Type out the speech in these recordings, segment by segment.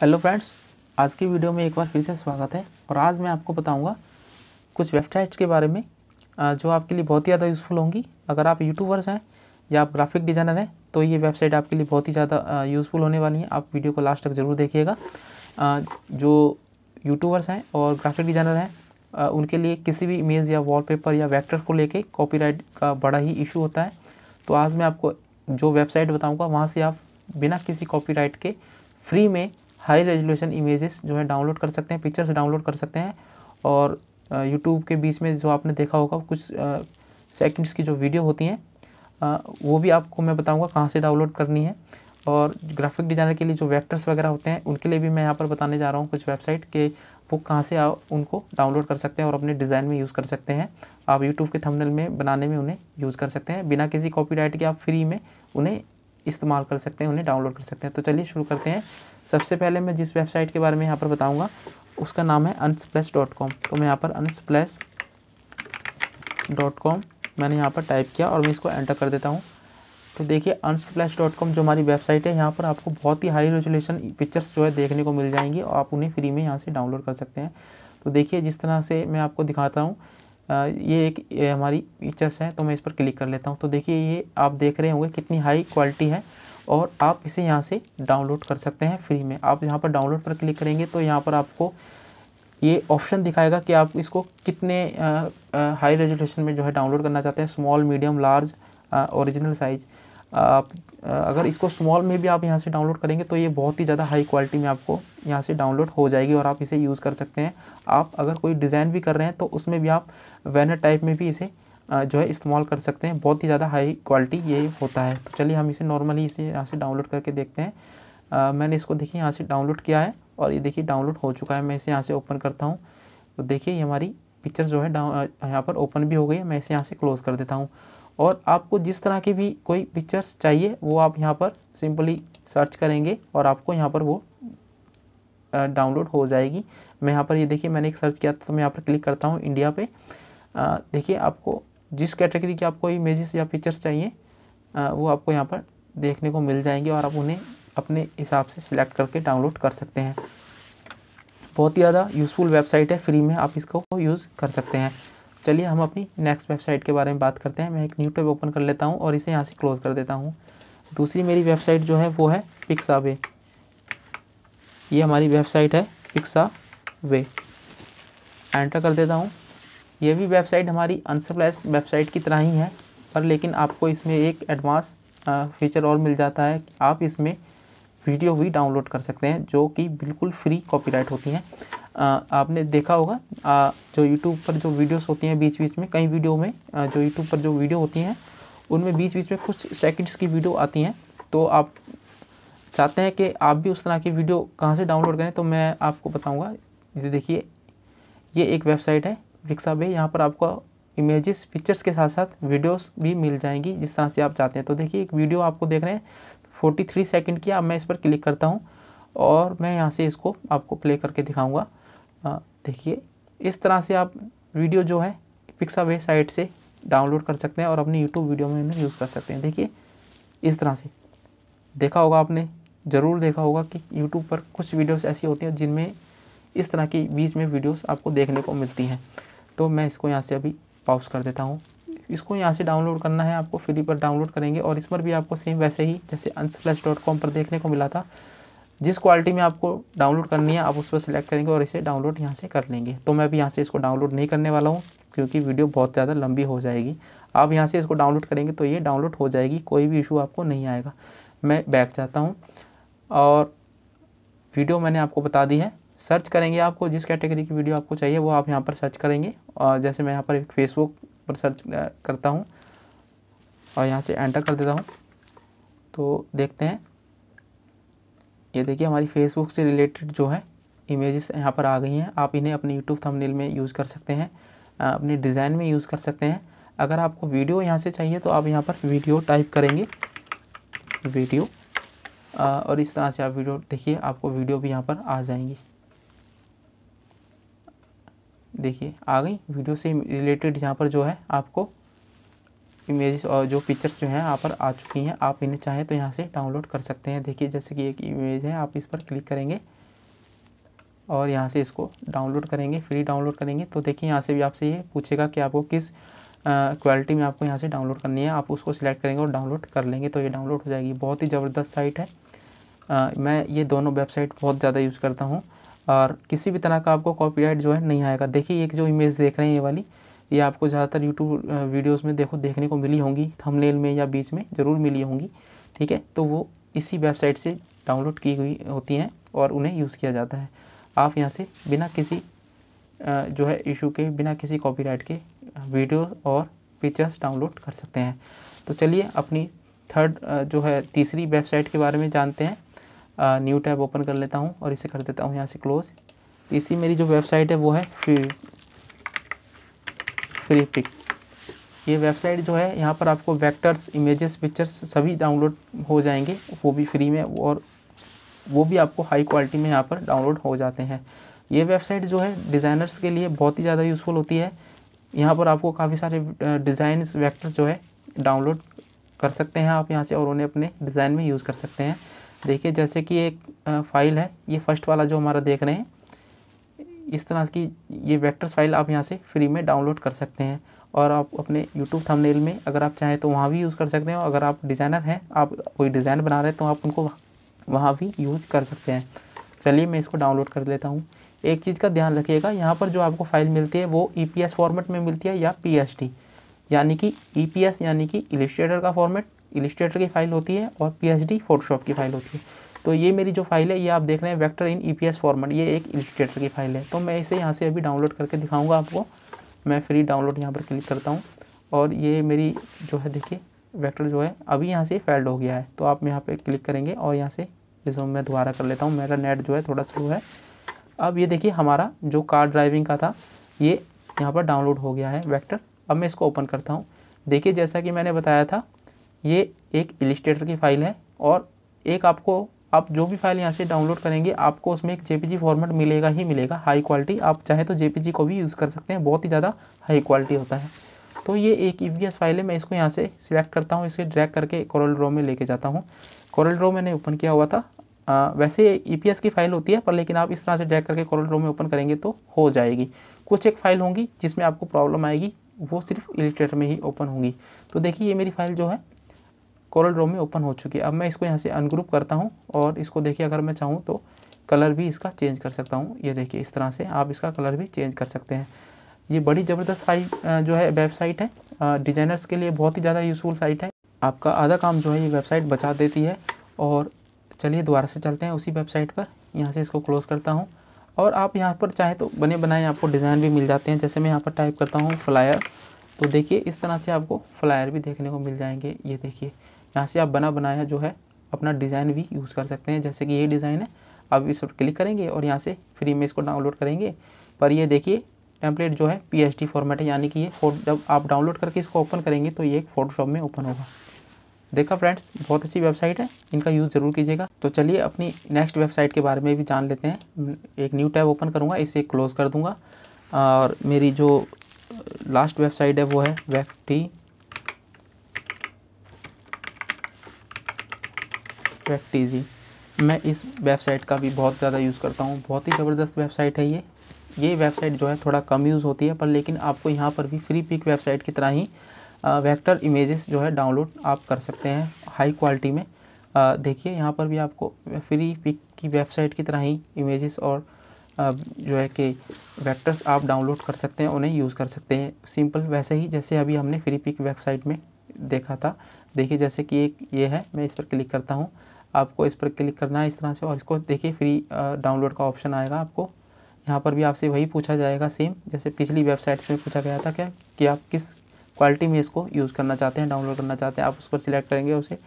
hello friends आज की video में एक बार फिर से स्वागत है और आज मैं आपको बताऊंगा कुछ वेबसाइट्स के बारे में जो आपके लिए बहुत ही ज़्यादा यूज़फुल होंगी अगर आप यूट्यूबर्स हैं या आप ग्राफिक डिज़ाइनर हैं तो ये वेबसाइट आपके लिए बहुत ही ज़्यादा यूज़फुल होने वाली है आप वीडियो को लास्ट तक ज़रूर देखिएगा जो यूट्यूबर्स हैं और ग्राफिक डिज़ाइनर हैं उनके लिए किसी भी इमेज या वॉल या वैक्टर को लेके कॉपी का बड़ा ही इशू होता है तो आज मैं आपको जो वेबसाइट बताऊँगा वहाँ से आप बिना किसी कॉपी के फ्री में हाई रेजोल्यूशन इमेजेस जो है डाउनलोड कर सकते हैं पिक्चर्स डाउनलोड कर सकते हैं और यूट्यूब के बीच में जो आपने देखा होगा कुछ सेकंड्स की जो वीडियो होती हैं वो भी आपको मैं बताऊंगा कहाँ से डाउनलोड करनी है और ग्राफिक डिज़ाइनर के लिए जो वेक्टर्स वगैरह होते हैं उनके लिए भी मैं यहाँ पर बताने जा रहा हूँ कुछ वेबसाइट के वो कहाँ से आ, उनको डाउनलोड कर सकते हैं और अपने डिज़ाइन में यूज़ कर सकते हैं आप यूट्यूब के थंबनेल में बनाने में उन्हें यूज़ कर सकते हैं बिना किसी कॉपीराइट के आप फ्री में उन्हें इस्तेमाल कर सकते हैं उन्हें डाउनलोड कर सकते हैं तो चलिए शुरू करते हैं सबसे पहले मैं जिस वेबसाइट के बारे में यहाँ पर बताऊँगा उसका नाम है अनस्प्लैश डॉट कॉम तो मैं यहाँ पर अनस्प्लैश डॉट कॉम मैंने यहाँ पर टाइप किया और मैं इसको एंटर कर देता हूँ तो देखिए अनस्प्लैश डॉट कॉम जो हमारी वेबसाइट है यहाँ पर आपको बहुत ही हाई रेजोल्यूशन पिक्चर्स जो है देखने को मिल जाएंगी और आप उन्हें फ्री में यहाँ से डाउनलोड कर सकते हैं तो देखिए जिस तरह से मैं आपको दिखाता हूँ ये एक ये हमारी पिक्चर्स हैं तो मैं इस पर क्लिक कर लेता हूँ तो देखिए ये आप देख रहे होंगे कितनी हाई क्वालिटी है और आप इसे यहाँ से डाउनलोड कर सकते हैं फ्री में आप यहाँ पर डाउनलोड पर क्लिक करेंगे तो यहाँ पर आपको ये ऑप्शन दिखाएगा कि आप इसको कितने हाई रेजोल्यूशन में जो है डाउनलोड करना चाहते हैं small medium large original size आप अगर इसको स्मॉल में भी आप यहाँ से डाउनलोड करेंगे तो ये बहुत ही ज़्यादा हाई क्वालिटी में आपको यहाँ से डाउनलोड हो जाएगी और आप इसे यूज़ कर सकते हैं आप अगर कोई डिज़ाइन भी कर रहे हैं तो उसमें भी आप वैनर टाइप में भी इसे जो है इस्तेमाल कर सकते हैं बहुत ही ज़्यादा हाई क्वालिटी ये होता है तो चलिए हम इसे नॉर्मली इसे यहाँ से डाउनलोड करके देखते हैं आ, मैंने इसको देखिए यहाँ से डाउनलोड किया है और ये देखिए डाउनलोड हो चुका है मैं इसे यहाँ से ओपन करता हूँ तो देखिए ये हमारी पिक्चर जो है डाउन यहाँ पर ओपन भी हो गई है मैं इसे यहाँ से क्लोज़ कर देता हूँ और आपको जिस तरह की भी कोई पिक्चर्स चाहिए वो आप यहाँ पर सिंपली सर्च करेंगे और आपको यहाँ पर वो डाउनलोड हो जाएगी मैं यहाँ पर ये देखिए मैंने एक सर्च किया था तो मैं यहाँ पर क्लिक करता हूँ इंडिया पर देखिए आपको जिस कैटेगरी के आपको इमेजेस या पिक्चर्स चाहिए वो आपको यहाँ पर देखने को मिल जाएंगे और आप उन्हें अपने हिसाब से सिलेक्ट करके डाउनलोड कर सकते हैं बहुत ही ज़्यादा यूज़फुल वेबसाइट है फ्री में आप इसको यूज़ कर सकते हैं चलिए हम अपनी नेक्स्ट वेबसाइट के बारे में बात करते हैं मैं एक न्यू टैब ओपन कर लेता हूँ और इसे यहाँ से क्लोज़ कर देता हूँ दूसरी मेरी वेबसाइट जो है वो है पिक्सा वे ये हमारी वेबसाइट है पिक्सा वे एंटर कर देता हूँ ये भी वेबसाइट हमारी अनसप्लैश वेबसाइट की तरह ही है पर लेकिन आपको इसमें एक एडवांस फीचर और मिल जाता है कि आप इसमें वीडियो भी डाउनलोड कर सकते हैं जो कि बिल्कुल फ्री कॉपीराइट होती हैं आपने देखा होगा आ, जो यूट्यूब पर जो वीडियोस होती हैं बीच बीच में कई वीडियो में आ, जो यूट्यूब पर जो वीडियो होती हैं उनमें बीच बीच में कुछ सेकंड्स की वीडियो आती हैं तो आप चाहते हैं कि आप भी उस तरह की वीडियो कहाँ से डाउनलोड करें तो मैं आपको बताऊँगा देखिए ये एक वेबसाइट है रिक्शा भी यहाँ पर आपको इमेजेस पिक्चर्स के साथ साथ वीडियोस भी मिल जाएंगी जिस तरह से आप चाहते हैं तो देखिए एक वीडियो आपको देख रहे हैं 43 सेकेंड की अब मैं इस पर क्लिक करता हूँ और मैं यहाँ से इसको आपको प्ले करके दिखाऊँगा देखिए इस तरह से आप वीडियो जो है पिक्सा वे साइट से डाउनलोड कर सकते हैं और अपनी यूट्यूब वीडियो में इन्हें यूज़ कर सकते हैं देखिए इस तरह से देखा होगा आपने ज़रूर देखा होगा कि यूट्यूब पर कुछ वीडियोस ऐसी होती हैं जिनमें इस तरह की बीच में वीडियोस आपको देखने को मिलती हैं तो मैं इसको यहाँ से अभी पॉज कर देता हूँ इसको यहाँ से डाउनलोड करना है आपको फ्री पर डाउनलोड करेंगे और इस पर भी आपको सेम वैसे ही जैसे अनस्प्लैश डॉट कॉम पर देखने को मिला था जिस क्वालिटी में आपको डाउनलोड करनी है आप उस पर सिलेक्ट करेंगे और इसे डाउनलोड यहाँ से कर लेंगे तो मैं भी यहाँ से इसको डाउनलोड नहीं करने वाला हूँ क्योंकि वीडियो बहुत ज़्यादा लंबी हो जाएगी आप यहाँ से इसको डाउनलोड करेंगे तो ये डाउनलोड हो जाएगी कोई भी इशू आपको नहीं आएगा मैं बैक जाता हूँ और वीडियो मैंने आपको बता दी है सर्च करेंगे आपको जिस कैटेगरी की वीडियो आपको चाहिए वो आप यहाँ पर सर्च करेंगे और जैसे मैं यहाँ पर एक फेसबुक पर सर्च करता हूँ और यहाँ से एंटर कर देता हूँ तो देखते हैं ये देखिए हमारी फेसबुक से रिलेटेड जो है इमेजेस यहाँ पर आ गई हैं आप इन्हें अपने यूट्यूब थंबनेल में यूज़ कर सकते हैं अपने डिज़ाइन में यूज़ कर सकते हैं अगर आपको वीडियो यहाँ से चाहिए तो आप यहाँ पर वीडियो टाइप करेंगे वीडियो और इस तरह से आप वीडियो देखिए आपको वीडियो भी यहाँ पर आ जाएंगी देखिए आ गई वीडियो से रिलेटेड यहाँ पर जो है आपको इमेज और जो पिक्चर्स जो हैं यहाँ पर आ चुकी हैं आप इन्हें चाहें तो यहाँ से डाउनलोड कर सकते हैं देखिए जैसे कि एक इमेज है आप इस पर क्लिक करेंगे और यहाँ से इसको डाउनलोड करेंगे फ्री डाउनलोड करेंगे तो देखिए यहाँ से भी आपसे ये पूछेगा कि आपको किस क्वालिटी में आपको यहाँ से डाउनलोड करनी है आप उसको सिलेक्ट करेंगे और डाउनलोड कर लेंगे तो ये डाउनलोड हो जाएगी बहुत ही ज़बरदस्त साइट है आ, मैं ये दोनों वेबसाइट बहुत ज़्यादा यूज़ करता हूँ और किसी भी तरह का आपको कॉपीराइट जो है नहीं आएगा देखिए एक जो इमेज देख रहे हैं ये वाली ये आपको ज़्यादातर यूट्यूब वीडियोज़ में देखो देखने को मिली होंगी थमलेल में या बीच में ज़रूर मिली होंगी ठीक है तो वो इसी वेबसाइट से डाउनलोड की हुई होती हैं और उन्हें यूज़ किया जाता है आप यहाँ से बिना किसी जो है इशू के बिना किसी कॉपीराइट के वीडियो और पिक्चर्स डाउनलोड कर सकते हैं तो चलिए अपनी थर्ड जो है तीसरी वेबसाइट के बारे में जानते हैं न्यू टैब ओपन कर लेता हूँ और इसे कर देता हूँ यहाँ से क्लोज इसी मेरी जो वेबसाइट है वो है फ्री फ्री पिक ये वेबसाइट जो है यहाँ पर आपको वेक्टर्स इमेजेस पिक्चर्स सभी डाउनलोड हो जाएंगे वो भी फ्री में और वो भी आपको हाई क्वालिटी में यहाँ पर डाउनलोड हो जाते हैं ये वेबसाइट जो है डिज़ाइनर्स के लिए बहुत ही ज़्यादा यूज़फुल होती है यहाँ पर आपको काफ़ी सारे डिज़ाइन वेक्टर्स जो है डाउनलोड कर सकते हैं आप यहाँ से और उन्हें अपने डिज़ाइन में यूज़ कर सकते हैं देखिए जैसे कि एक फ़ाइल है ये फर्स्ट वाला जो हमारा देख रहे हैं इस तरह की ये वेक्टर्स फाइल आप यहाँ से फ्री में डाउनलोड कर सकते हैं और आप अपने यूट्यूब थंबनेल में अगर आप चाहें तो वहाँ भी यूज़ कर सकते हैं अगर आप डिज़ाइनर हैं आप कोई डिज़ाइन बना रहे हैं तो आप उनको वहाँ भी यूज कर सकते हैं चलिए मैं इसको डाउनलोड कर लेता हूँ एक चीज़ का ध्यान रखिएगा यहाँ पर जो आपको फाइल मिलती है वो ई e फॉर्मेट में मिलती है या पी यानी कि ई e यानी कि इलिस्ट्रेटर का फॉर्मेट इलिस्ट्रेटर की फाइल होती है और पी फोटोशॉप की फाइल होती है तो ये मेरी जो फाइल है ये आप देख रहे हैं वेक्टर इन ई फॉर्मेट ये एक इलिस्ट्रेटर की फाइल है तो मैं इसे यहाँ से अभी डाउनलोड करके दिखाऊँगा आपको मैं फ्री डाउनलोड यहाँ पर क्लिक करता हूँ और ये मेरी जो है देखिए वेक्टर जो है अभी यहाँ से फेल्ड हो गया है तो आप यहाँ पर क्लिक करेंगे और यहाँ से जैसे मैं दोबारा कर लेता हूँ मेरा नेट जो है थोड़ा स्लो है अब ये देखिए हमारा जो कार ड्राइविंग का था ये यहाँ पर डाउनलोड हो गया है वेक्टर अब मैं इसको ओपन करता हूँ देखिए जैसा कि मैंने बताया था ये एक इलिस्ट्रेटर की फ़ाइल है और एक आपको आप जो भी फाइल यहाँ से डाउनलोड करेंगे आपको उसमें एक जेपीजी फॉर्मेट मिलेगा ही मिलेगा हाई क्वालिटी आप चाहे तो जेपीजी को भी यूज़ कर सकते हैं बहुत ही ज़्यादा हाई क्वालिटी होता है तो ये एक ई फाइल है मैं इसको यहाँ से सिलेक्ट करता हूँ इसे ड्रैग करके कोरल ड्रो में लेके जाता हूँ कॉरल ड्रो मैंने ओपन किया हुआ था आ, वैसे ई की फ़ाइल होती है पर लेकिन आप इस तरह से ड्रैग करके कोरल ड्रो में ओपन करेंगे तो हो जाएगी कुछ एक फ़ाइल होंगी जिसमें आपको प्रॉब्लम आएगी वो सिर्फ इलिस्ट्रेटर में ही ओपन होंगी तो देखिए ये मेरी फ़ाइल जो है कोरल ड्रॉ में ओपन हो चुकी है अब मैं इसको यहाँ से अनग्रुप करता हूँ और इसको देखिए अगर मैं चाहूँ तो कलर भी इसका चेंज कर सकता हूँ ये देखिए इस तरह से आप इसका कलर भी चेंज कर सकते हैं ये बड़ी ज़बरदस्त साइट जो है वेबसाइट है डिजाइनर्स के लिए बहुत ही ज़्यादा यूज़फुल साइट है आपका आधा काम जो है ये वेबसाइट बचा देती है और चलिए दोबारा से चलते हैं उसी वेबसाइट पर यहाँ से इसको क्लोज़ करता हूँ और आप यहाँ पर चाहे तो बने बनाए आपको डिज़ाइन भी मिल जाते हैं जैसे मैं यहाँ पर टाइप करता हूँ फ्लायर तो देखिए इस तरह से आपको फ्लायर भी देखने को मिल जाएंगे ये देखिए यहाँ से आप बना बनाया जो है अपना डिज़ाइन भी यूज़ कर सकते हैं जैसे कि ये डिज़ाइन है आप इस पर क्लिक करेंगे और यहाँ से फ्री में इसको डाउनलोड करेंगे पर ये देखिए टेम्पलेट जो है पी फॉर्मेट है यानी कि ये जब आप डाउनलोड करके इसको ओपन करेंगे तो ये एक फोटोशॉप में ओपन होगा देखा फ्रेंड्स बहुत अच्छी वेबसाइट है इनका यूज़ ज़रूर कीजिएगा तो चलिए अपनी नेक्स्ट वेबसाइट के बारे में भी जान लेते हैं एक न्यू टैब ओपन करूँगा इसे क्लोज़ कर दूँगा और मेरी जो लास्ट वेबसाइट है वो है वेब टी एक्ट ईजी मैं इस वेबसाइट का भी बहुत ज़्यादा यूज़ करता हूँ बहुत ही ज़बरदस्त वेबसाइट है ये ये वेबसाइट जो है थोड़ा कम यूज़ होती है पर लेकिन आपको यहाँ पर भी फ्री पिक वेबसाइट की तरह ही वेक्टर इमेजेस जो है डाउनलोड आप कर सकते हैं हाई क्वालिटी में देखिए यहाँ पर भी आपको फ्री पिक की वेबसाइट की तरह ही इमेजेस और आ, जो है कि वेक्टर्स आप डाउनलोड कर सकते हैं उन्हें यूज़ कर सकते हैं सिंपल वैसे ही जैसे अभी हमने फ्री पिक वेबसाइट में देखा था देखिए जैसे कि एक ये है मैं इस पर क्लिक करता हूँ आपको इस पर क्लिक करना है इस तरह से और इसको देखिए फ्री डाउनलोड का ऑप्शन आएगा आपको यहाँ पर भी आपसे वही पूछा जाएगा सेम जैसे पिछली वेबसाइट से पूछा गया था क्या कि आप किस क्वालिटी में इसको यूज़ करना चाहते हैं डाउनलोड करना चाहते हैं आप उस पर सिलेक्ट करेंगे उसे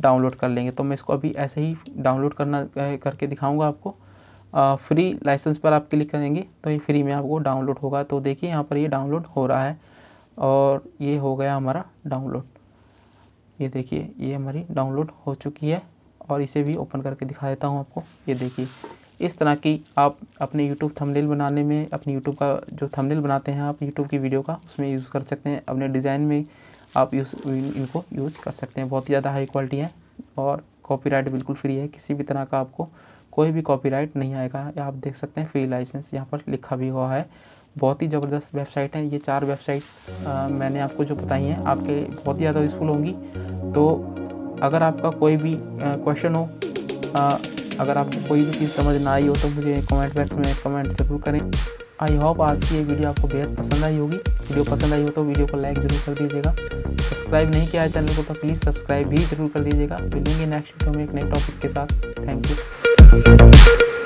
डाउनलोड कर लेंगे तो मैं इसको अभी ऐसे ही डाउनलोड करना करके दिखाऊंगा आपको आ, फ्री लाइसेंस पर आप क्लिक करेंगे तो ये फ्री में आपको डाउनलोड होगा तो देखिए यहाँ पर ये डाउनलोड हो रहा है और ये हो गया हमारा डाउनलोड ये देखिए ये हमारी डाउनलोड हो चुकी है और इसे भी ओपन करके दिखा देता हूँ आपको ये देखिए इस तरह की आप अपने YouTube थंबनेल बनाने में अपने YouTube का जो थंबनेल बनाते हैं आप YouTube की वीडियो का उसमें यूज़ कर सकते हैं अपने डिज़ाइन में आप यूज़ इनको यूज कर सकते हैं बहुत ही ज़्यादा हाई क्वालिटी है और कॉपीराइट बिल्कुल फ्री है किसी भी तरह का आपको कोई भी कॉपीराइट नहीं आएगा आप देख सकते हैं फ्री लाइसेंस यहाँ पर लिखा भी हुआ है बहुत ही ज़बरदस्त वेबसाइट है ये चार वेबसाइट मैंने आपको जो बताई हैं आपके बहुत ही ज़्यादा यूज़फुल होंगी तो अगर आपका कोई भी क्वेश्चन हो आ, अगर आपको कोई भी चीज़ समझ ना आई हो तो मुझे कमेंट बॉक्स में कमेंट ज़रूर करें आई होप आज की ये वीडियो आपको बेहद पसंद आई होगी वीडियो पसंद आई हो तो वीडियो को लाइक ज़रूर कर दीजिएगा सब्सक्राइब नहीं किया है चैनल को तो प्लीज़ सब्सक्राइब भी ज़रूर कर दीजिएगा मिलेंगे नेक्स्ट वीडियो में एक नए टॉपिक के साथ थैंक यू